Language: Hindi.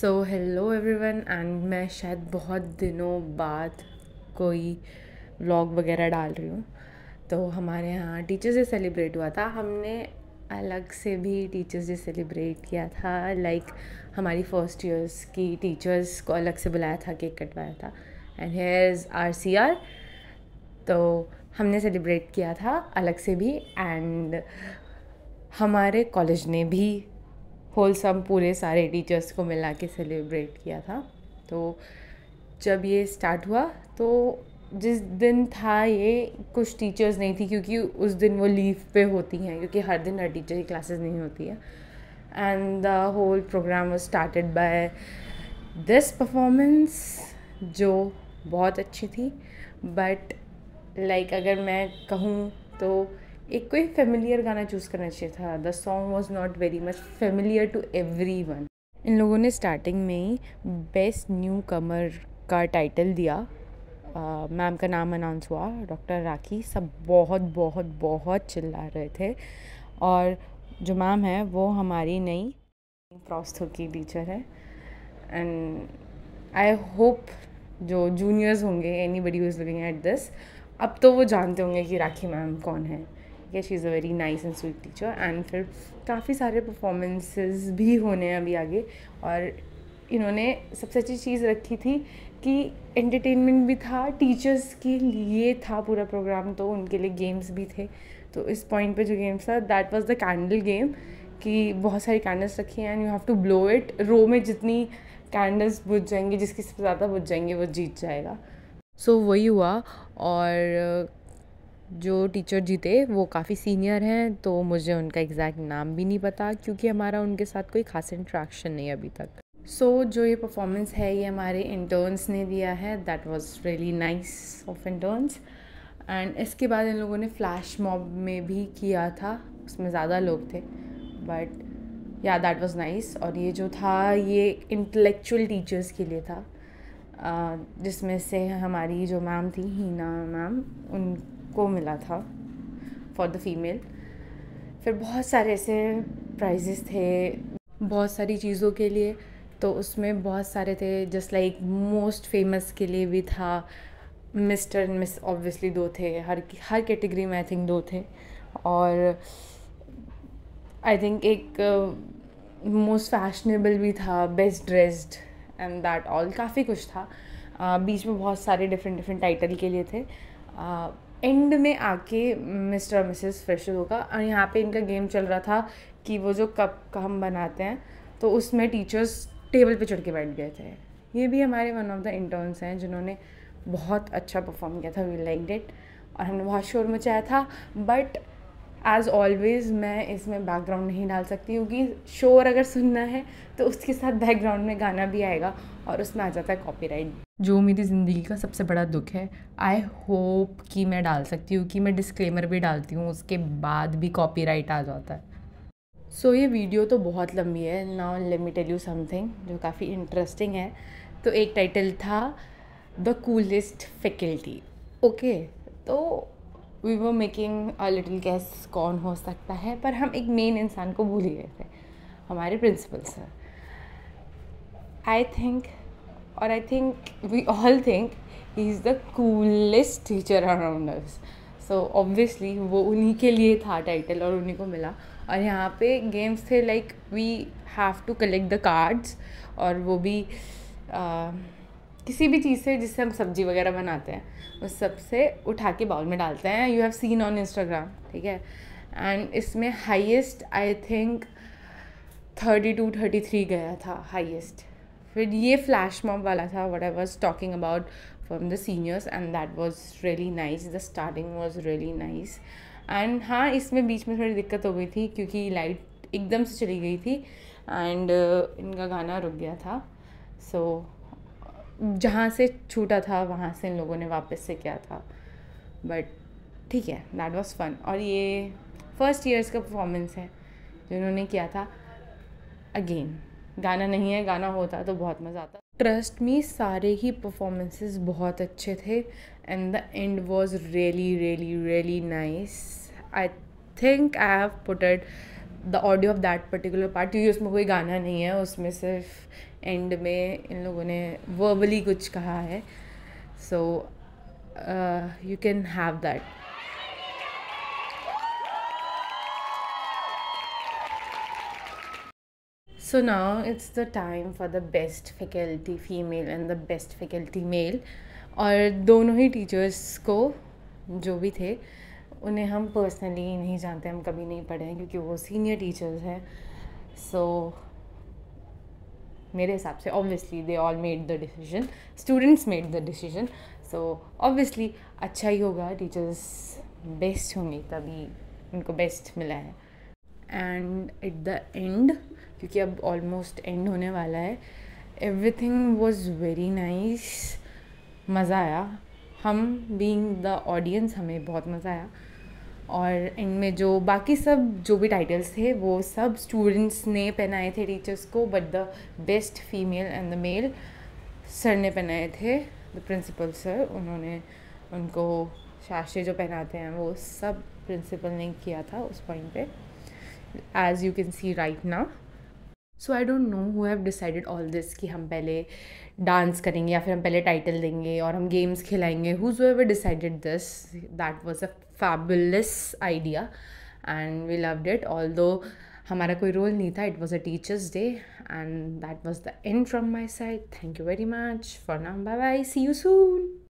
सो हेलो एवरीवन एंड मैं शायद बहुत दिनों बाद कोई व्लॉग वगैरह डाल रही हूँ तो हमारे यहाँ टीचर्स डे सेलिब्रेट हुआ था हमने अलग से भी टीचर्स डे सेलिब्रेट किया था लाइक like, हमारी फर्स्ट ईयर्स की टीचर्स को अलग से बुलाया था केक कटवाया था and here is our C R तो हमने सेलिब्रेट किया था अलग से भी एंड हमारे कॉलेज ने भी होलसम पूरे सारे टीचर्स को मिला के सेलिब्रेट किया था तो जब ये स्टार्ट हुआ तो जिस दिन था ये कुछ टीचर्स नहीं थी क्योंकि उस दिन वो लीव पे होती हैं क्योंकि हर दिन हर टीचर की क्लासेस नहीं होती है and the whole programme was started by this performance जो बहुत अच्छी थी बट लाइक like, अगर मैं कहूँ तो एक कोई फेमिलियर गाना चूज़ करना चाहिए था the song was not very much familiar to everyone इन लोगों ने स्टार्टिंग में ही बेस्ट न्यू कमर का टाइटल दिया मैम का नाम अनाउंस हुआ डॉक्टर राखी सब बहुत बहुत बहुत चिल्ला रहे थे और जो मैम है वो हमारी नई फ्रॉस्थो की टीचर है एंड आई होप जो जूनियर्स होंगे anybody is looking at this अब तो वो जानते होंगे कि राखी मैम कौन है ठीक है she is a very nice and sweet teacher and फिर काफ़ी सारे परफॉर्मेंसेस भी होने हैं अभी आगे और इन्होंने सबसे अच्छी चीज़ रखी थी कि एंटरटेनमेंट भी था टीचर्स के लिए था पूरा प्रोग्राम तो उनके लिए गेम्स भी थे तो इस पॉइंट पे जो गेम्स था that was the candle game कि बहुत सारी कैंडल्स रखी हैं and you have to blow it row में जितनी कैंडल्स बुझ जाएंगी जिसकी सबसे ज़्यादा बुझ जाएंगे वो जीत जाएगा सो so, वही हुआ और जो टीचर जीते वो काफ़ी सीनियर हैं तो मुझे उनका एग्जैक्ट नाम भी नहीं पता क्योंकि हमारा उनके साथ कोई खास इंट्रैक्शन नहीं अभी तक सो so, जो ये परफॉर्मेंस है ये हमारे इंटर्न्स ने दिया है that was really nice of interns and इसके बाद इन लोगों ने फ्लैश मॉब में भी किया था उसमें ज़्यादा लोग थे बट या दैट वाज नाइस और ये जो था ये इंटेलेक्चुअल टीचर्स के लिए था जिसमें से हमारी जो मैम थी हीना मैम उन को मिला था फॉर द फीमेल फिर बहुत सारे ऐसे प्राइजेस थे बहुत सारी चीज़ों के लिए तो उसमें बहुत सारे थे जस्ट लाइक मोस्ट फेमस के लिए भी था मिस्टर एंड मिस ऑब्वियसली दो थे हर हर कैटेगरी में आई थिंक दो थे और आई थिंक एक मोस्ट uh, फैशनेबल भी था best dressed and that all काफ़ी कुछ था uh, बीच में बहुत सारे डिफरेंट डिफरेंट टाइटल के लिए थे एंड में आके मिस्टर और मिसेस फ्रेशर होगा और यहाँ पे इनका गेम चल रहा था कि वो जो कप का हम बनाते हैं तो उसमें टीचर्स टेबल पे चढ़ के बैठ गए थे ये भी हमारे वन ऑफ द इंटर्न्स हैं जिन्होंने बहुत अच्छा परफॉर्म किया था वी लाइक डिट और हमने बहुत शोर मचाया था बट एज़ ऑलवेज़ मैं इसमें बैकग्राउंड नहीं डाल सकती क्योंकि शोर अगर सुनना है तो उसके साथ बैकग्राउंड में गाना भी आएगा और उसमें आ जाता है कॉपीराइट जो मेरी ज़िंदगी का सबसे बड़ा दुख है आई होप कि मैं डाल सकती हूँ कि मैं डिस्क्लेमर भी डालती हूँ उसके बाद भी कॉपीराइट आ जाता है सो so, ये वीडियो तो बहुत लंबी है now let tell you something जो काफ़ी इंटरेस्टिंग है तो एक टाइटल था द कूलेस्ट फैकल्टी ओके तो वी वो मेकिंग अ लिटिल गैस कौन हो सकता है पर हम एक मेन इंसान को भूल ही गए थे हमारे प्रिंसिपल सर आई थिंक और I think we all think he is the coolest teacher around us so obviously वो उन्हीं के लिए था टाइटल और उन्हीं को मिला और यहाँ पे गेम्स थे like we have to collect the cards और वो भी uh, किसी भी चीज़ से जिससे हम सब्जी वगैरह बनाते हैं उस सब से उठा के बाउल में डालते हैं you have seen on Instagram ठीक है एंड इसमें highest I think thirty two thirty three गया था हाइएस्ट फिर ये फ्लैश मॉब वाला था what I was talking about from the seniors and that was really nice the starting was really nice and हाँ इसमें बीच में थोड़ी दिक्कत हो गई थी क्योंकि लाइट एकदम से चली गई थी एंड uh, इनका गाना रुक गया था सो so, जहाँ से छूटा था वहाँ से इन लोगों ने वापस से किया था बट ठीक है दैट वॉज़ फन और ये फर्स्ट ईयर्स का परफॉर्मेंस है जो इन्होंने किया था अगेन गाना नहीं है गाना होता तो बहुत मज़ा आता ट्रस्ट मी सारे ही परफॉर्मेंसेस बहुत अच्छे थे and the end was really really really nice I think I have putted the audio of that particular part क्योंकि उसमें कोई गाना नहीं है उसमें सिर्फ एंड में इन लोगों ने वर्बली कुछ कहा है so you can have that so now it's the time for the best faculty female and the best faculty male और दोनों ही टीचर्स को जो भी थे उन्हें हम पर्सनली नहीं जानते हम कभी नहीं पढ़े हैं क्योंकि वो सीनियर टीचर्स हैं सो so, मेरे हिसाब से obviously they all made the decision students made the decision so obviously अच्छा ही होगा टीचर्स बेस्ट होंगे तभी उनको बेस्ट मिला है एंड एट द एंड क्योंकि अब ऑलमोस्ट एंड होने वाला है everything was very nice मज़ा आया हम बींग द ऑडियंस हमें बहुत मज़ा आया और एंड में जो बाकी सब जो भी टाइटल्स थे वो सब स्टूडेंट्स ने पहनाए थे टीचर्स को but the best female and the male sir ने पहनाए थे द प्रिंसिपल सर उन्होंने उनको शास्त्री जो पहनाते हैं वो सब प्रिंसिपल ने किया था उस पॉइंट पे as you can see right now so I don't know who have decided all this कि हम पहले डांस करेंगे या फिर हम पहले टाइटल देंगे और हम गेम्स खिलाएंगे whoever decided this that was a fabulous idea and we loved it although हमारा कोई रोल नहीं था it was a teachers day and that was the end from my side thank you very much for now bye bye see you soon